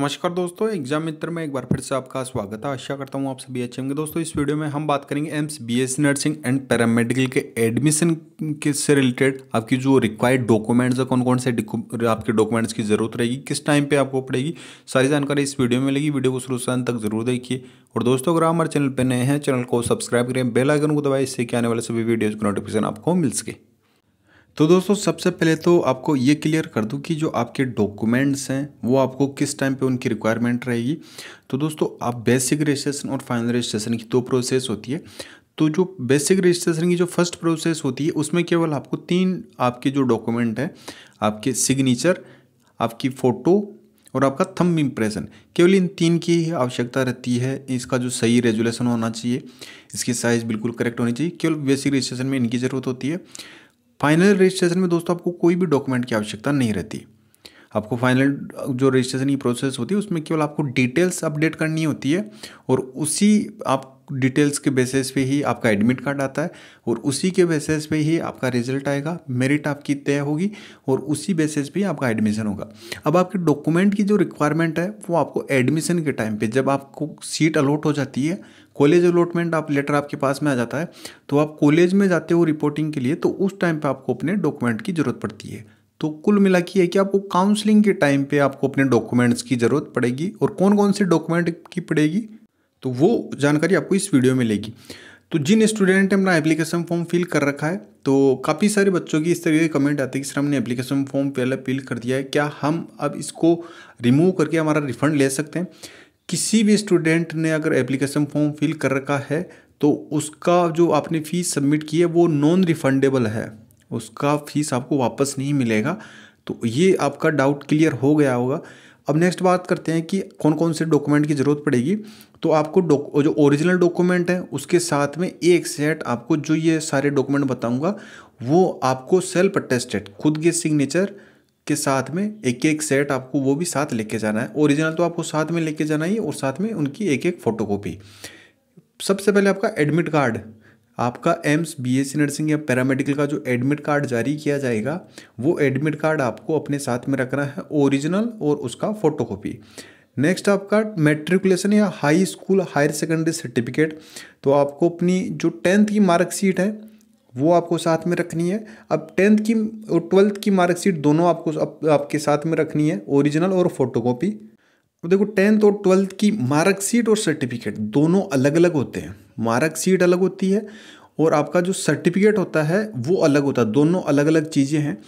नमस्कार दोस्तों एग्जाम मित्र में एक बार फिर से आपका स्वागत है आशा करता हूँ आप सभी अच्छे होंगे दोस्तों इस वीडियो में हम बात करेंगे AIIMS BSc nursing and paramedical के एडमिशन के से रिलेटेड आपकी जो रिक्वायर्ड डॉक्यूमेंट्स है कौन कौन से आपके डॉक्यूमेंट्स की जरूरत रहेगी किस टाइम पर आपको पड़ेगी सारी जानकारी इस वीडियो में मिलेगी वीडियो को शुरू से अंत तक जरूर देखिए और दोस्तों अगर हमारे चैनल पर नए हैं चैनल को सब्सक्राइब करें बेलाइकन को दबाए इससे कि आने वाले सभी वीडियोज़ की नोटिफिकेशन आपको मिल सके तो दोस्तों सबसे पहले तो आपको ये क्लियर कर दूं कि जो आपके डॉक्यूमेंट्स हैं वो आपको किस टाइम पे उनकी रिक्वायरमेंट रहेगी तो दोस्तों आप बेसिक रजिस्ट्रेशन और फाइनल रजिस्ट्रेशन की दो प्रोसेस होती है तो जो बेसिक रजिस्ट्रेशन की जो फर्स्ट प्रोसेस होती है उसमें केवल आपको तीन आपके जो डॉक्यूमेंट है आपके सिग्नेचर आपकी फ़ोटो और आपका थंब इम्प्रेशन केवल इन तीन की ही आवश्यकता रहती है इसका जो सही रेजुलेशन होना चाहिए इसकी साइज़ बिल्कुल करेक्ट होनी चाहिए केवल बेसिक रजिस्ट्रेशन में इनकी ज़रूरत होती है फाइनल रजिस्ट्रेशन में दोस्तों आपको कोई भी डॉक्यूमेंट की आवश्यकता नहीं रहती आपको फाइनल जो रजिस्ट्रेशन की प्रोसेस होती है उसमें केवल आपको डिटेल्स अपडेट करनी होती है और उसी आप डिटेल्स के बेसिस पे ही आपका एडमिट कार्ड आता है और उसी के बेसिस पे ही आपका रिजल्ट आएगा मेरिट आपकी तय होगी और उसी बेसिस पे ही आपका एडमिशन होगा अब आपके डॉक्यूमेंट की जो रिक्वायरमेंट है वो आपको एडमिशन के टाइम पे जब आपको सीट अलॉट हो जाती है कॉलेज अलॉटमेंट आप लेटर आपके पास में आ जाता है तो आप कॉलेज में जाते हो रिपोर्टिंग के लिए तो उस टाइम पे आपको अपने डॉक्यूमेंट की ज़रूरत पड़ती है तो कुल मिला के है कि आपको काउंसलिंग के टाइम पे आपको अपने डॉक्यूमेंट्स की ज़रूरत पड़ेगी और कौन कौन से डॉक्यूमेंट की पड़ेगी तो वो जानकारी आपको इस वीडियो में मिलेगी तो जिन स्टूडेंट ने अपना एप्लीकेशन फॉर्म फिल कर रखा है तो काफ़ी सारे बच्चों की इस तरीके के कमेंट आते हैं कि सर हमने एप्लीकेशन फॉर्म पहले फिल कर दिया है क्या हम अब इसको रिमूव करके हमारा रिफंड ले सकते हैं किसी भी स्टूडेंट ने अगर एप्लीकेशन फॉर्म फिल कर रखा है तो उसका जो आपने फ़ीस सबमिट की है वो नॉन रिफंडेबल है उसका फ़ीस आपको वापस नहीं मिलेगा तो ये आपका डाउट क्लियर हो गया होगा अब नेक्स्ट बात करते हैं कि कौन कौन से डॉक्यूमेंट की ज़रूरत पड़ेगी तो आपको जो ओरिजिनल डॉक्यूमेंट है उसके साथ में एक सेट आपको जो ये सारे डॉक्यूमेंट बताऊंगा वो आपको सेल्फ अटेस्टेड खुद के सिग्नेचर के साथ में एक एक सेट आपको वो भी साथ लेके जाना है ओरिजिनल तो आपको साथ में लेके जाना ही और साथ में उनकी एक एक फ़ोटोकॉपी सबसे पहले आपका एडमिट कार्ड आपका एम्स बीएससी नर्सिंग या पैरामेडिकल का जो एडमिट कार्ड जारी किया जाएगा वो एडमिट कार्ड आपको अपने साथ में रखना है ओरिजिनल और उसका फोटोकॉपी नेक्स्ट आपका मेट्रिकुलेशन या high school higher secondary certificate तो आपको अपनी जो टेंथ की मार्कशीट है वो आपको साथ में रखनी है अब टेंथ की और ट्वेल्थ की मार्कशीट दोनों आपको आप, आपके साथ में रखनी है ओरिजिनल और फोटोकॉपी अब देखो टेंथ और ट्वेल्थ की मार्कशीट और सर्टिफिकेट दोनों अलग अलग होते हैं मार्कशीट अलग होती है और आपका जो सर्टिफिकेट होता है वो अलग होता है दोनों अलग अलग चीज़ें हैं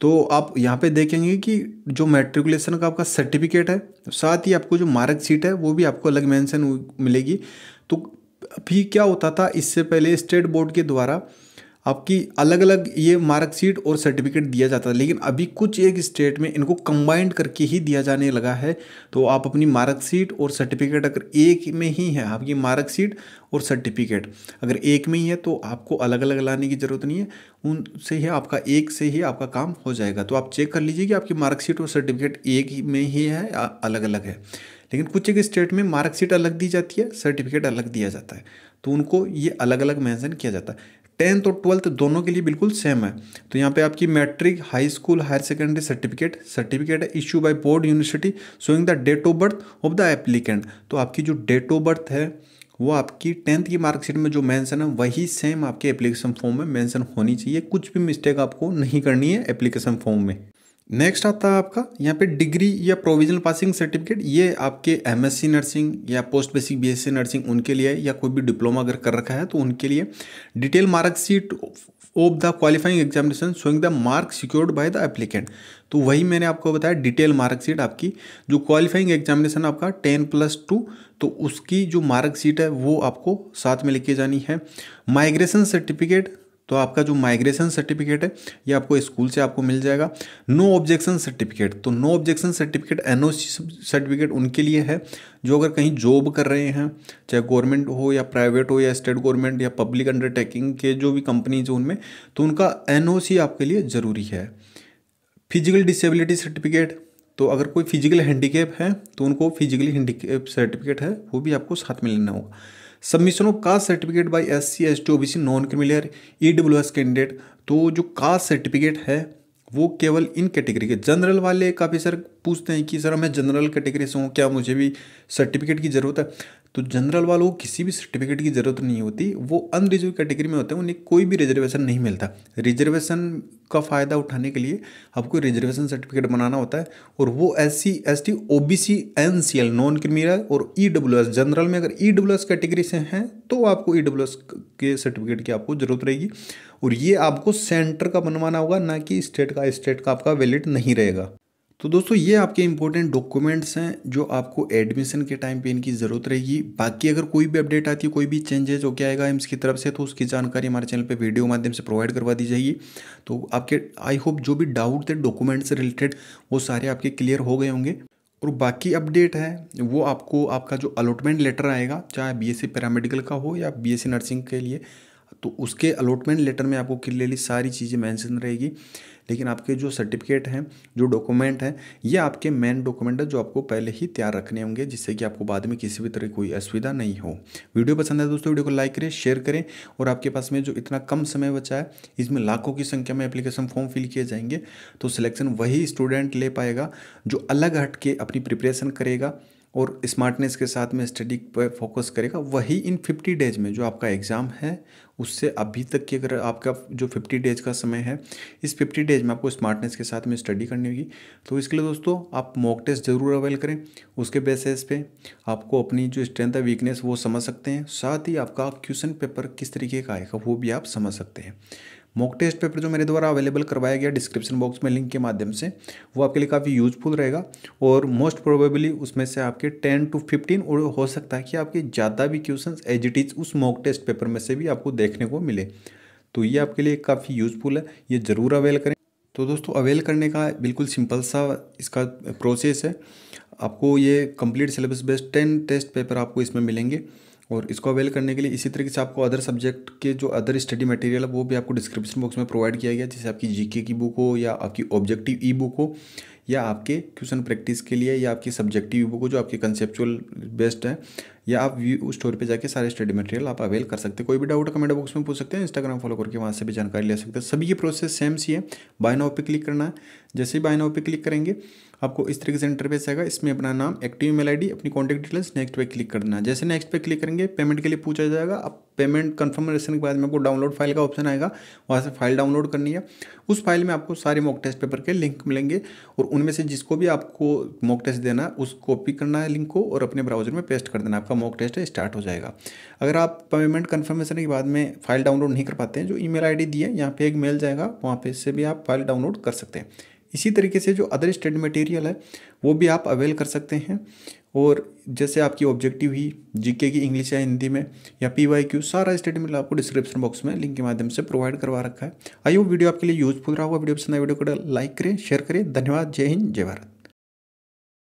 तो आप यहाँ पे देखेंगे कि जो मेट्रिकुलेशन का आपका सर्टिफिकेट है साथ ही आपको जो मार्कशीट है वो भी आपको अलग मेंशन मिलेगी तो अभी क्या होता था इससे पहले स्टेट बोर्ड के द्वारा आपकी अलग अलग ये मार्कशीट और सर्टिफिकेट दिया जाता है लेकिन अभी कुछ एक स्टेट में इनको कंबाइंड करके ही दिया जाने लगा है तो आप अपनी मार्कशीट और सर्टिफिकेट अगर एक में ही है आपकी मार्कशीट और सर्टिफिकेट अगर एक में ही है तो आपको अलग अलग लाने की ज़रूरत नहीं है उनसे ही आपका एक से ही आपका काम हो जाएगा तो आप चेक कर लीजिए कि आपकी मार्कशीट और सर्टिफिकेट एक ही में ही है या अलग अलग है लेकिन कुछ एक स्टेट में मार्कशीट अलग दी जाती है सर्टिफिकेट अलग दिया जाता है तो उनको ये अलग अलग मेंशन किया जाता है टेंथ और ट्वेल्थ दोनों के लिए बिल्कुल सेम है तो यहाँ पे आपकी matric high school higher secondary certificate certificate है issue by board university showing the date of birth of the applicant तो आपकी जो डेट ऑफ बर्थ है वो आपकी टेंथ की मार्कशीट में जो मेंशन है वही सेम आपके एप्लीकेशन फॉर्म में मेंशन होनी चाहिए कुछ भी मिस्टेक आपको नहीं करनी है एप्लीकेशन फॉर्म में नेक्स्ट आता है आपका यहाँ पे डिग्री या प्रोविजनल पासिंग सर्टिफिकेट ये आपके एमएससी नर्सिंग या पोस्ट बेसिक बीएससी नर्सिंग उनके लिए या कोई भी डिप्लोमा अगर कर रखा है तो उनके लिए detail marksheet of the qualifying examination showing the mark secured by the applicant तो वही मैंने आपको बताया डिटेल मार्कशीट आपकी जो क्वालिफाइंग एग्जामिनेशन आपका टेन प्लस टू तो उसकी जो मार्कशीट है वो आपको साथ में लेके जानी है माइग्रेशन सर्टिफिकेट तो आपका जो माइग्रेशन सर्टिफिकेट है ये आपको स्कूल से आपको मिल जाएगा नो ऑब्जेक्शन सर्टिफिकेट तो no objection certificate N certificate उनके लिए है जो अगर कहीं जॉब कर रहे हैं चाहे गवर्नमेंट हो या प्राइवेट हो या स्टेट गवर्नमेंट या पब्लिक अंडरटेकिंग के जो भी कंपनीज हैं उनमें तो उनका एन आपके लिए ज़रूरी है फिजिकल डिसेबिलिटी सर्टिफिकेट तो अगर कोई फिजिकल हैंडीकेप है तो उनको फिजिकली हैंडीकेप सर्टिफिकेट है वो भी आपको साथ में लेना होगा submission of caste certificate by S C S T O B C non creamy layer E W S candidate तो जो कास्ट सर्टिफिकेट है वो केवल इन कैटेगरी के जनरल वाले काफ़ी सर पूछते हैं कि सर मैं जनरल कैटेगरी से हूँ क्या मुझे भी सर्टिफिकेट की ज़रूरत है तो जनरल वालों को किसी भी सर्टिफिकेट की ज़रूरत नहीं होती वो अनरिजर्व कैटेगरी में होते हैं उन्हें कोई भी रिजर्वेशन नहीं मिलता रिजर्वेशन का फ़ायदा उठाने के लिए आपको रिजर्वेशन सर्टिफिकेट बनाना होता है और वो S C S T O B C N C L non criminal और ई डब्ल्यू एस जनरल में अगर ई डब्ल्यू एस कैटेगरी से हैं तो आपको ई डब्ल्यू एस के सर्टिफिकेट की आपको ज़रूरत रहेगी और ये आपको सेंटर का बनवाना होगा ना कि स्टेट का स्टेट का आपका वैलिड नहीं रहेगा तो दोस्तों ये आपके इंपॉर्टेंट डॉक्यूमेंट्स हैं जो आपको एडमिशन के टाइम पे इनकी ज़रूरत रहेगी बाकी अगर कोई भी अपडेट आती है कोई भी चेंजेस हो क्या आएगा एम्स की तरफ से तो उसकी जानकारी हमारे चैनल पे वीडियो माध्यम से प्रोवाइड करवा दी जाएगी तो आपके आई होप जो भी डाउट थे डॉक्यूमेंट्स से रिलेटेड वो सारे आपके क्लियर हो गए होंगे और बाकी अपडेट है वो आपको आपका जो अलॉटमेंट लेटर आएगा चाहे बी पैरामेडिकल का हो या बी नर्सिंग के लिए तो उसके अलॉटमेंट लेटर में आपको क्लियरली सारी चीज़ें मैंशन रहेगी लेकिन आपके जो सर्टिफिकेट हैं जो डॉक्यूमेंट हैं ये आपके मेन डॉक्यूमेंट है जो आपको पहले ही तैयार रखने होंगे जिससे कि आपको बाद में किसी भी तरह की कोई असुविधा नहीं हो वीडियो पसंद है तो दोस्तों वीडियो को लाइक करें शेयर करें और आपके पास में जो इतना कम समय बचा है इसमें लाखों की संख्या में एप्लीकेशन फॉर्म फिल किए जाएंगे तो सिलेक्शन वही स्टूडेंट ले पाएगा जो अलग हट के अपनी प्रिपरेशन करेगा और स्मार्टनेस के साथ में स्टडी पर फोकस करेगा वही इन फिफ्टी डेज में जो आपका एग्ज़ाम है उससे अभी तक की अगर आपका जो फिफ्टी डेज का समय है इस फिफ्टी डेज में आपको स्मार्टनेस के साथ में स्टडी करनी होगी तो इसके लिए दोस्तों आप मॉक टेस्ट ज़रूर अवेल करें उसके बेसिस पे आपको अपनी जो स्ट्रेंथ है वीकनेस वो समझ सकते हैं साथ ही आपका क्वेश्चन पेपर किस तरीके का आएगा वो भी आप समझ सकते हैं मॉक टेस्ट पेपर जो मेरे द्वारा अवेलेबल करवाया गया डिस्क्रिप्शन बॉक्स में लिंक के माध्यम से वो आपके लिए काफ़ी यूजफुल रहेगा और मोस्ट प्रोबेबली उसमें से आपके टेन टू फिफ्टीन और हो सकता है कि आपके ज़्यादा भी क्वेश्चन एज इट इज़ उस मॉक टेस्ट पेपर में से भी आपको देखने को मिले तो ये आपके लिए काफ़ी यूजफुल है ये ज़रूर अवेल करें तो दोस्तों अवेल करने का बिल्कुल सिंपल सा इसका प्रोसेस है आपको ये complete syllabus based ten test paper आपको इसमें मिलेंगे और इसको अवेल करने के लिए इसी तरीके से आपको अदर सब्जेक्ट के जो अदर स्टडी मटेरियल है वो भी आपको डिस्क्रिप्शन बॉक्स में प्रोवाइड किया गया जैसे आपकी जीके की बुक हो या आपकी ऑब्जेक्टिव ई बुक हो या आपके क्वेश्चन प्रैक्टिस के लिए या आपके सब्जेक्टिव बुक जो आपके कंसेप्चुअल बेस्ड है या आप व्यू स्टोर पे जाके सारे स्टडी मटेरियल आप अवेल कर सकते हैं कोई भी डाउट कमेंट बॉक्स में पूछ सकते हैं इंस्टाग्राम फॉलो करके वहाँ से भी जानकारी ले सकते हैं सभी ये प्रोसेस सेम सी है बाय नाउ पे क्लिक करना है जैसे ही बाय नाउ पे क्लिक करेंगे आपको इस तरीके से इंटरफेस आएगा इसमें अपना नाम एक्टिव ईमेल आईडी अपनी कॉन्टैक्ट डिटेल्स नेक्स्ट पे क्लिक करना है जैसे नेक्स्ट पे क्लिक करेंगे पेमेंट के लिए पूछा जाएगा आप पेमेंट कन्फर्मेशन के बाद में आपको डाउनलोड फाइल का ऑप्शन आएगा वहाँ से फाइल डाउनलोड करनी है उस फाइल में आपको सारे मॉक टेस्ट पेपर के लिंक मिलेंगे और उनमें से जिसको भी आपको मॉक टेस्ट देना है उस कॉपी करना है लिंक को और अपने ब्राउजर में पेस्ट कर देना आपका मॉक टेस्ट स्टार्ट हो जाएगा अगर आप पेमेंट कन्फर्मेशन के बाद में फाइल डाउनलोड नहीं कर पाते हैं जो मेल आई दी है यहाँ पर एक मेल जाएगा वहाँ पर से भी आप फाइल डाउनलोड कर सकते हैं इसी तरीके से जो अदर स्टडी मटेरियल है वो भी आप अवेल कर सकते हैं और जैसे आपकी ऑब्जेक्टिव ही जीके की इंग्लिश या हिंदी में या पी वाई क्यू सारा स्टेटमेंट आपको डिस्क्रिप्शन बॉक्स में लिंक के माध्यम से प्रोवाइड करवा रखा है आई वो वीडियो आपके लिए यूजफुल रहा होगा वीडियो पसंद आए वीडियो को लाइक करें शेयर करें धन्यवाद जय हिंद जय भारत